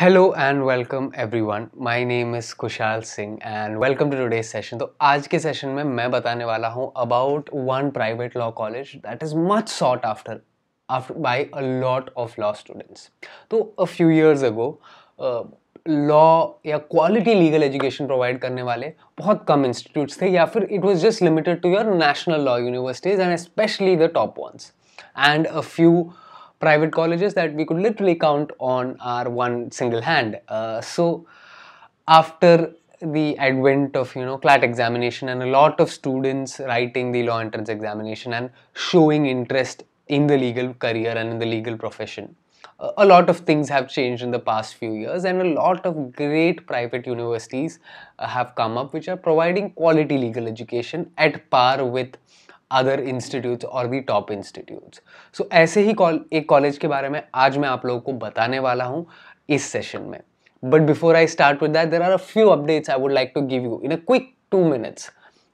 Hello and welcome everyone my name is Kushal Singh and welcome to today session तो आज के session में मैं बताने वाला हूँ about one private law college that is much sought after after by a lot of law students तो a few years ago law या क्वालिटी लीगल एजुकेशन प्रोवाइड करने वाले बहुत कम इंस्टीट्यूट्स थे या फिर it was just limited to your national law universities and specially the top ones and a few private colleges that we could literally count on our one single hand. Uh, so after the advent of you know CLAT examination and a lot of students writing the law entrance examination and showing interest in the legal career and in the legal profession. A lot of things have changed in the past few years and a lot of great private universities uh, have come up which are providing quality legal education at par with other institutes और the top institutes सो ऐसे ही call एक college के बारे में आज मैं आप लोगों को बताने वाला हूँ इस सेशन में but before I start with that there are a few updates I would like to give you in a quick two minutes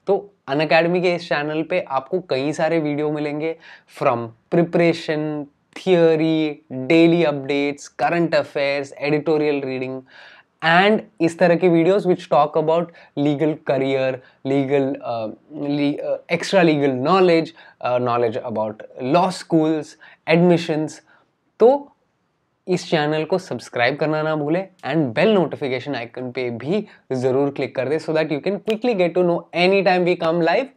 तो अन अकेडमी के इस चैनल पे आपको कई सारे वीडियो मिलेंगे from preparation theory daily updates current affairs editorial reading and इस तरह की videos which talk about legal career legal extra legal knowledge knowledge about law schools admissions तो इस चैनल को सब्सक्राइब करना ना भूले एंड बेल नोटिफिकेशन आइकन पे भी ज़रूर क्लिक कर दे so that you can quickly get to know any time we come live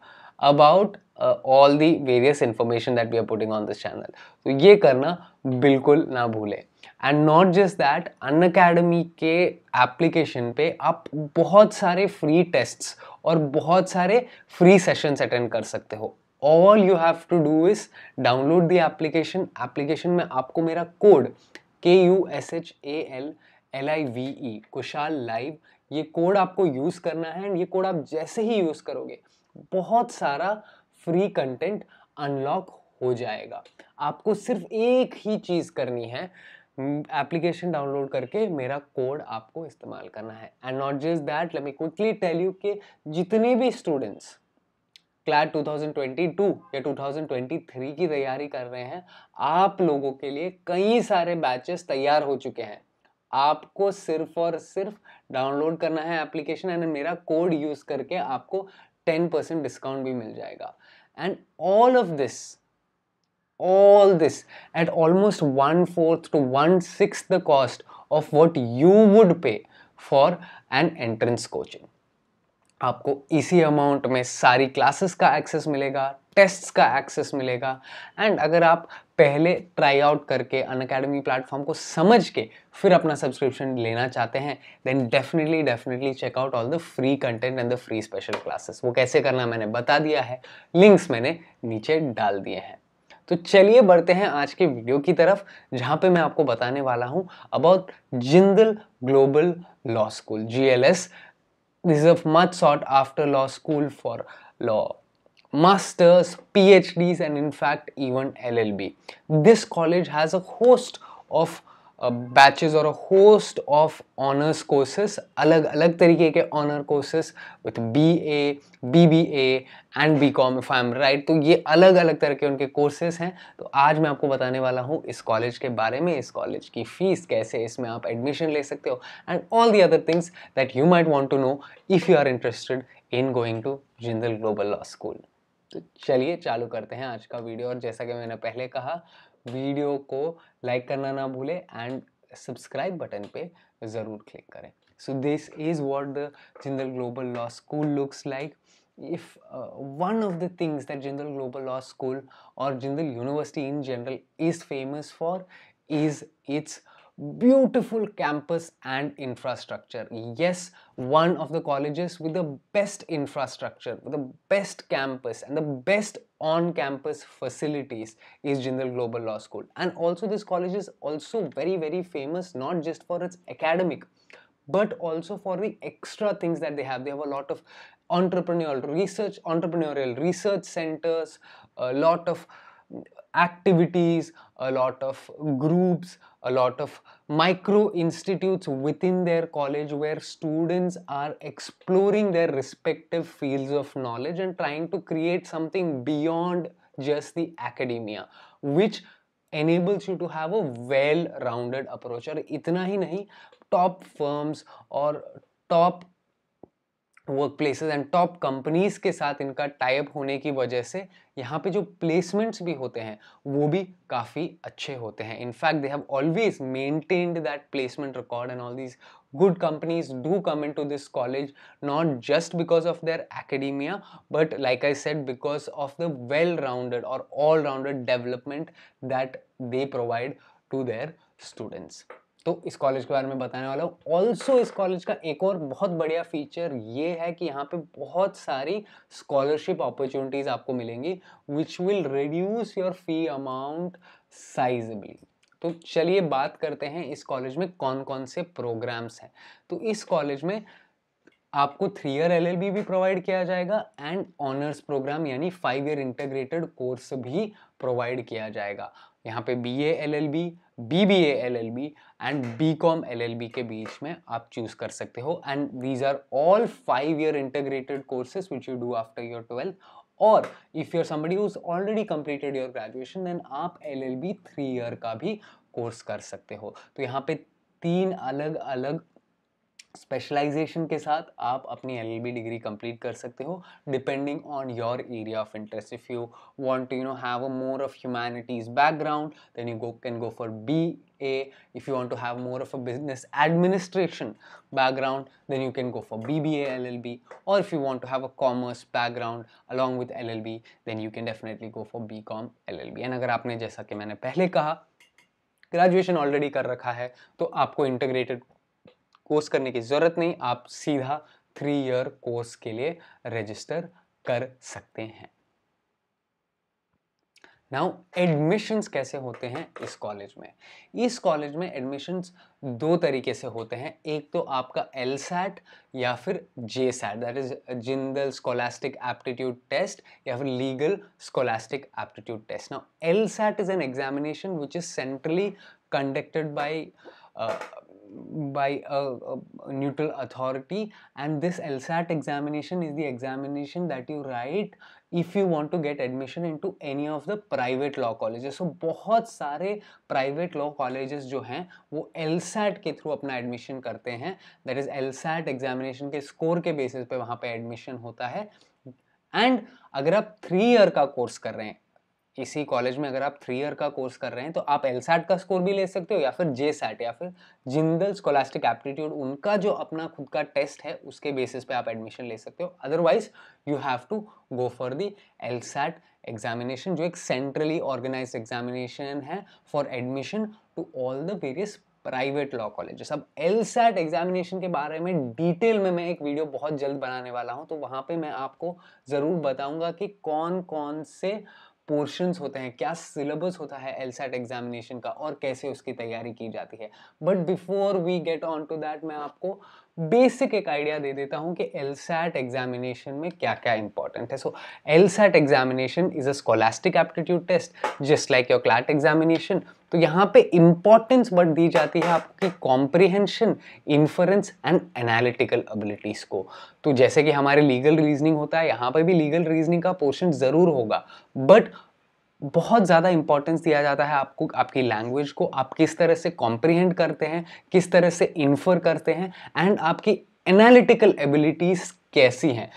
about all the various information that we are putting on this channel तो ये करना बिल्कुल ना भूले and not just that Unacademy के application पे आप बहुत सारे फ्री टेस्ट्स और बहुत सारे फ्री सेशंस अटेंड कर सकते हो all you have to do is download the application application में आपको मेरा code K U S H A L L I V E Kushal live ये कोड आपको यूज़ करना है एंड ये कोड आप जैसे ही यूज़ करोगे बहुत सारा फ्री कंटेंट अनलॉक हो जाएगा आपको सिर्फ एक ही चीज़ करनी है एप्लीकेशन डाउनलोड करके मेरा कोड आपको इस्तेमाल करना है and not just that let me quickly tell you कि जितने भी स्टूडेंट्स क्लैट 2022 या 2023 की तैयारी कर रहे हैं आप लोगों के लिए कई सारे बैचेस तैयार हो चुके हैं आपको सिर्फ और सिर्फ डाउनलोड करना है एप्लीकेशन एंड मेरा कोड यूज़ करके आपको 10% डिस्काउंट भी मिल जाएगा and all of this all this at almost one fourth to one sixth the cost of what you would pay for an entrance coaching. आपको इसी अमाउंट में सारी क्लासेस का एक्सेस मिलेगा टेस्ट का एक्सेस मिलेगा एंड अगर आप पहले ट्राई आउट करके अन अकेडमी प्लेटफॉर्म को समझ के फिर अपना सब्सक्रिप्शन लेना चाहते हैं then definitely definitely check out all the free content and the free special classes वो कैसे करना मैंने बता दिया है लिंक्स मैंने नीचे डाल दिए हैं तो चलिए बढ़ते हैं आज के वीडियो की तरफ जहां पे मैं आपको बताने वाला हूं about Jindal global law school G L S this a much sought after law school for law masters P H Ds and in fact even L L B this college has a host of batches और host of honours courses अलग अलग तरीके के honour courses with B A B B A and B com if I am right तो ये अलग अलग तरह के उनके कोर्सेज हैं तो आज मैं आपको बताने वाला हूँ इस कॉलेज के बारे में इस कॉलेज की फ़ीस कैसे इसमें आप एडमिशन ले सकते हो and all the other things that you might want to know if you are interested in going to Jindal global law school तो चलिए चालू करते हैं आज का वीडियो और जैसा कि मैंने पहले कहा वीडियो को लाइक करना ना भूलें एंड सब्सक्राइब बटन पे ज़रूर क्लिक करें so this is what the Jindal global law school looks like if one of the things that Jindal global law school और Jindal university in general is famous for is its beautiful campus and infrastructure. Yes, one of the colleges with the best infrastructure, with the best campus and the best on-campus facilities is Jindal Global Law School. And also this college is also very, very famous, not just for its academic, but also for the extra things that they have. They have a lot of entrepreneurial research, entrepreneurial research centers, a lot of activities, a lot of groups, a lot of micro institutes within their college where students are exploring their respective fields of knowledge and trying to create something beyond just the academia, which enables you to have a well-rounded approach. Or, इतना ही नहीं, top firms or top work places and top companies के साथ इनका type होने की वजह से यहाँ पे जो प्लेसमेंट्स भी होते हैं वो भी काफ़ी अच्छे होते हैं in fact they have always maintained that placement record and all these good companies do come in to this college not just because of their academia but like I said because of the well rounded और all rounded development that they provide to their students तो इस college के बारे में बताने वाला हूँ also इस कॉलेज का एक और बहुत बढ़िया फीचर ये है कि यहाँ पे बहुत सारी स्कॉलरशिप अपॉर्चुनिटीज़ आपको मिलेंगी which will reduce your fee amount sizeably तो चलिए बात करते हैं इस कॉलेज में कौन कौन से प्रोग्राम्स हैं तो इस कॉलेज में आपको थ्री ईयर एल भी प्रोवाइड किया जाएगा एंड ऑनर्स प्रोग्राम यानी फाइव ईयर इंटीग्रेटेड कोर्स भी प्रोवाइड किया जाएगा यहाँ पे B A L L B B B L L B and B com L L B के बीच में आप चूज कर सकते हो and these are all five year integrated courses which you do after your twelfth और if you're somebody who's already completed your graduation then आप L L B three year का भी कोर्स कर सकते हो तो यहाँ पे तीन अलग अलग स्पेशलाइजेशन के साथ आप अपनी एल डिग्री कंप्लीट कर सकते हो depending on your area of interest if you want to you know have a more of humanities background then you go can go for B A if you want to have more of a business administration background then you can go for B B L L B और if you want to have a commerce background along with L L B then you can definitely go for B com L L B and अगर आपने जैसा कि मैंने पहले कहा graduation already कर रखा है तो आपको इंटीग्रेटेड कोर्स करने की ज़रूरत नहीं आप सीधा थ्री ईयर कोर्स के लिए रजिस्टर कर सकते हैं नाउ एडमिशन्स कैसे होते हैं इस कॉलेज में इस कॉलेज में एडमिशन्स दो तरीके से होते हैं एक तो आपका एल सैट या फिर JSAT that is Jindal scholastic aptitude test या फिर legal scholastic aptitude test now LSAT is an examination which is centrally conducted by by a, a, neutral authority and this LSAT examination is the examination that you write if you want to get admission into any of the private law colleges so बहुत सारे private law colleges जो हैं वो LSAT के through अपना admission करते हैं that is LSAT examination के score के basis पे वहाँ पे admission होता है and अगर आप थ्री year का course कर रहे हैं किसी कॉलेज में अगर आप थ्री ईयर का कोर्स कर रहे हैं तो आप एलसैट का स्कोर भी ले सकते हो या फिर जे सैट या फिर जिंदल स्कॉलास्टिक एप्टीट्यूड उनका जो अपना खुद का टेस्ट है उसके बेसिस पे आप एडमिशन ले सकते हो otherwise you have to go for the LSAT examination जो एक सेंट्रली ऑर्गेनाइज एग्जामिनेशन है for admission to all the various private law colleges अब एल सैट एग्जामिनेशन के बारे में डिटेल में मैं एक वीडियो बहुत जल्द बनाने वाला हूँ तो वहाँ पे मैं आपको ज़रूर बताऊँगा कि कौन कौन से पोर्शंस होते हैं क्या सिलेबस होता है एलसेट एग्जामिनेशन का और कैसे उसकी तैयारी की जाती है but before we get on to that मैं आपको बेसिक एक आइडिया दे देता हूँ कि एलसेट एग्जामिनेशन में क्या क्या इंपॉर्टेंट है so LSAT examination is a scholastic aptitude test just like your CLAT examination तो यहाँ पे इंपॉर्टेंस बट दी जाती है आपकी comprehension inference and analytical abilities को तो जैसे कि हमारे लीगल रीजनिंग होता है यहाँ पर भी लीगल रीजनिंग का पोर्शन ज़रूर होगा बट बहुत ज़्यादा इंपॉर्टेंस दिया जाता है आपको आपकी लैंग्वेज को आप किस तरह से कॉम्प्रीहेंड करते हैं किस तरह से इन्फर करते हैं एंड आपकी एनालिटिकल एबिलिटीज़ कैसी हैं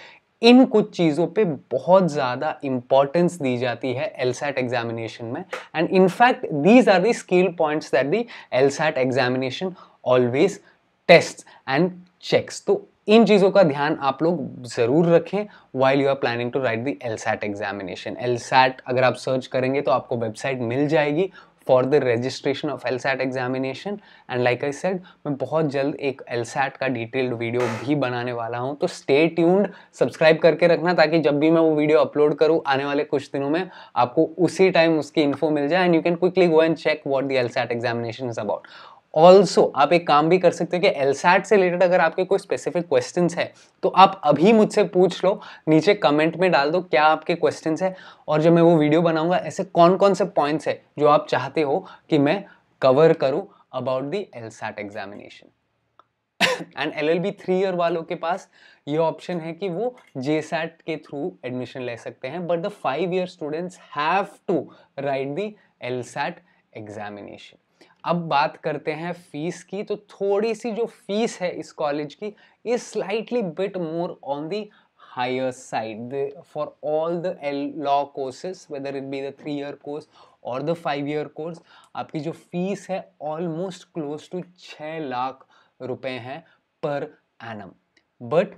इन कुछ चीज़ों पे बहुत ज़्यादा इंपॉर्टेंस दी जाती है सैट एग्जामिनेशन में and in fact these are the skill points that the SAT examination always test and checks तो इन चीज़ों का ध्यान आप लोग ज़रूर रखें while you are planning to write the LSAT examination LSAT अगर आप सर्च करेंगे तो आपको वेबसाइट मिल जाएगी for the registration of LSAT examination and like I said मैं बहुत जल्द एक एल सैट का डिटेल्ड वीडियो भी बनाने वाला हूँ तो स्टे ट्यून्ड सब्सक्राइब करके रखना ताकि जब भी मैं वो वीडियो अपलोड करूँ आने वाले कुछ दिनों में आपको उसी टाइम उसकी इन्फो मिल जाए and you can quickly go and check what the LSAT examination is about also आप एक काम भी कर सकते हो कि एलसैट से रिलेटेड अगर आपके कोई स्पेसिफिक क्वेश्चन है तो आप अभी मुझसे पूछ लो नीचे कमेंट में डाल दो क्या आपके क्वेश्चन है और जब मैं वो वीडियो बनाऊंगा ऐसे कौन कौन से पॉइंट्स है जो आप चाहते हो कि मैं कवर करूँ about the LSAT examination and L L B three year वालों के पास ये ऑप्शन है कि वो जे सैट के थ्रू एडमिशन ले सकते हैं but the five year students have to write the LSAT examination अब बात करते हैं फीस की तो थोड़ी सी जो फीस है इस कॉलेज की is slightly bit more on the higher side for all the the L law courses whether it be the three year और द फाइव ईयर कोर्स आपकी जो फीस है ऑलमोस्ट क्लोज टू छः लाख रुपए हैं पर एनम but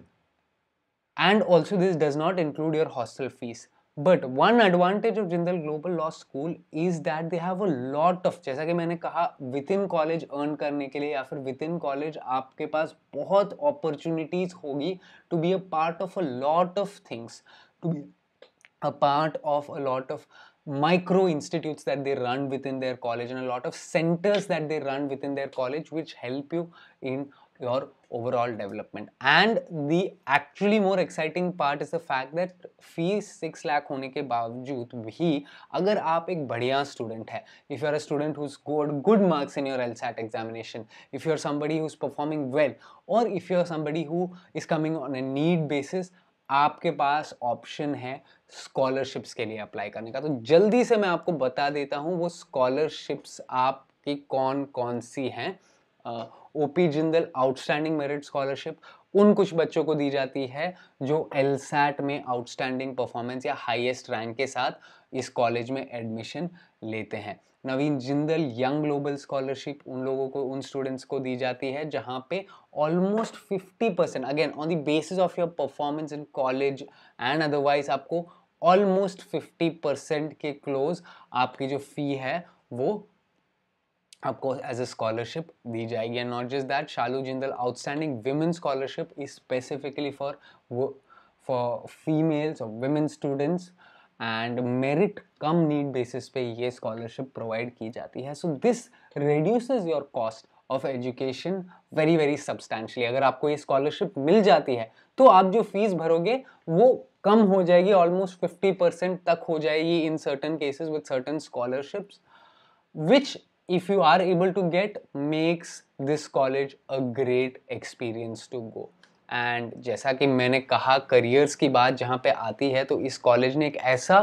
and also this does not include your hostel fees but one advantage of Jindal global law School is that they have a lot of जैसा कि मैंने कहा विद इन कॉलेज अर्न करने के लिए या फिर विद इन कॉलेज आपके पास बहुत अपॉर्चुनिटीज होगी to be a part of a lot of things to be a part of a lot of that they run with in their college and a lot of centres that they run with in their college which help you in your overall development and the actually more exciting part is the fact that fees six lakh होने के बावजूद भी अगर आप एक बढ़िया student है if you are a student who scored good marks in your LSAT examination examination if you are who who is performing well और if you are who who is coming on a need basis आपके पास option है scholarships के लिए apply करने का तो जल्दी से मैं आपको बता देता हूँ वो स्कॉलरशिप्स आपकी कौन कौन सी हैं O P Jindal outstanding merit scholarship उन कुछ बच्चों को दी जाती है जो एल सैट में आउटस्टैंडिंग परफॉर्मेंस या हाईएस्ट रैंक के साथ इस कॉलेज में एडमिशन लेते हैं Naveen Jindal young global scholarship उन लोगों को उन स्टूडेंट्स को दी जाती है जहाँ पे almost 50 percent again on the basis of your performance in college and otherwise आपको ऑलमोस्ट 50 परसेंट के क्लोज आपकी जो फ़ी है वो आपको एज अ स्कॉलरशिप दी जाएगी and not just that Shalu Jindal outstanding women scholarship is specifically for for females और women students and merit cum need basis पे ये स्कॉलरशिप प्रोवाइड की जाती है so this reduces your cost of education very very substantially अगर आपको ये scholarship मिल जाती है तो आप जो फीस भरोगे वो कम हो जाएगी ऑलमोस्ट फिफ्टी परसेंट तक हो जाएगी in certain cases with certain scholarships which if you are able to get makes this college a great experience to go and जैसा कि मैंने कहा करियर्स की बात जहाँ पे आती है तो इस कॉलेज ने एक ऐसा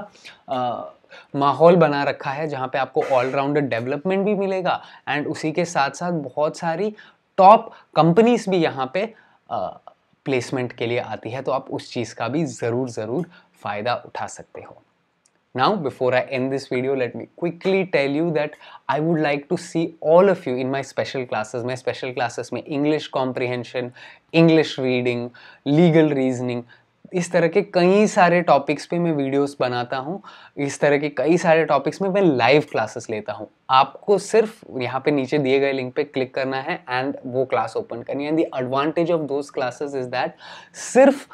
माहौल बना रखा है जहाँ पे आपको ऑलराउंडर डेवलपमेंट भी मिलेगा एंड उसी के साथ साथ बहुत सारी टॉप कंपनीज भी यहाँ पे प्लेसमेंट के लिए आती है तो आप उस चीज़ का भी ज़रूर ज़रूर फ़ायदा उठा सकते हो Now, before I end this video, let me quickly tell you that I would like to see all of you in my special classes. My special classes में English comprehension, English reading, legal reasoning, इस तरह के कई सारे topics पे मैं videos बनाता हूँ इस तरह के कई सारे टॉपिक्स में मैं लाइव क्लासेस लेता हूँ आपको सिर्फ यहाँ पे नीचे दिए गए लिंक पे क्लिक करना है एंड वो क्लास ओपन करनी है and the advantage of those classes is that सिर्फ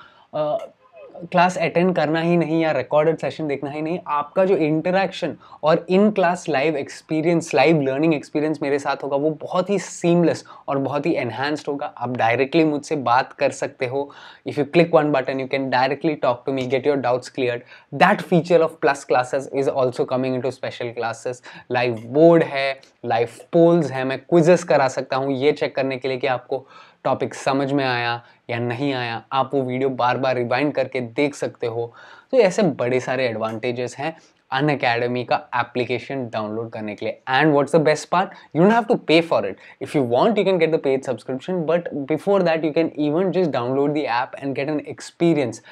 क्लास अटेंड करना ही नहीं या रिकॉर्डेड सेशन देखना ही नहीं आपका जो इंटरेक्शन और in class live experience live learning experience मेरे साथ होगा वो बहुत ही सीमलेस और बहुत ही एनहांस्ड होगा आप डायरेक्टली मुझसे बात कर सकते हो if you click one button you can directly talk to me get your doubts clear that feature of plus classes is also coming in to special classes live board है live polls है मैं quizzes करा सकता हूँ ये check करने के लिए कि आपको टॉपिक समझ में आया या नहीं आया आप वो वीडियो बार बार रिवाइंड करके देख सकते हो तो ऐसे बड़े सारे एडवांटेजेस हैं अन अकेडमी का एप्लीकेशन डाउनलोड करने के लिए and what's the best part you don't have to pay for it if you want you can get the paid subscription but before that you can even just download the app and get an experience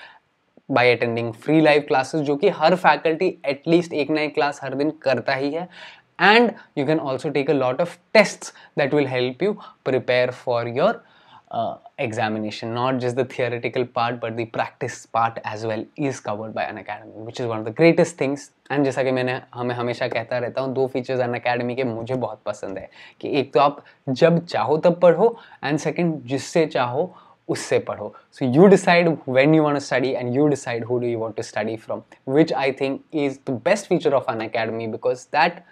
by attending free live classes जो कि हर faculty at least एक ना एक class हर दिन करता ही है and you can also take a lot of test that will help you prepare for your uh, examination not just the theoretical part but the practice part as well is covered by an academy which is one of the greatest things and जैसा कि मैंने हमें हमेशा कहता रहता हूँ दो features अन अकेडमी के मुझे बहुत पसंद है कि एक तो आप जब चाहो तब पढ़ो एंड सेकेंड जिससे चाहो उससे पढ़ो so you decide when you want study and you decide who do you want to study from which I think is the best feature of Unacademy because that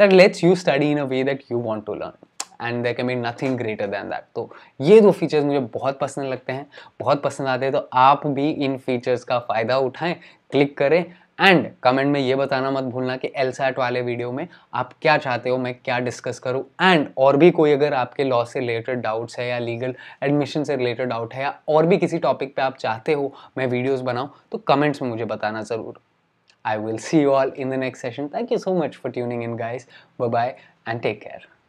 that lets you study in a way that you want to learn and there can be nothing greater than that तो ये दो features मुझे बहुत पसंद लगते हैं बहुत पसंद आते हैं तो आप भी इन फीचर्स का फ़ायदा उठाएं क्लिक करें एंड कमेंट में ये बताना मत भूलना कि एलसैट वाले वीडियो में आप क्या चाहते हो मैं क्या डिस्कस करूं एंड और भी कोई अगर आपके लॉ से रिलेटेड डाउट्स है या लीगल एडमिशन से रिलेटेड डाउट है या और भी किसी टॉपिक पे आप चाहते हो मैं वीडियोस बनाऊं तो कमेंट्स में मुझे बताना ज़रूर I will see you all in the next session thank you so much for tuning in guys bye and take care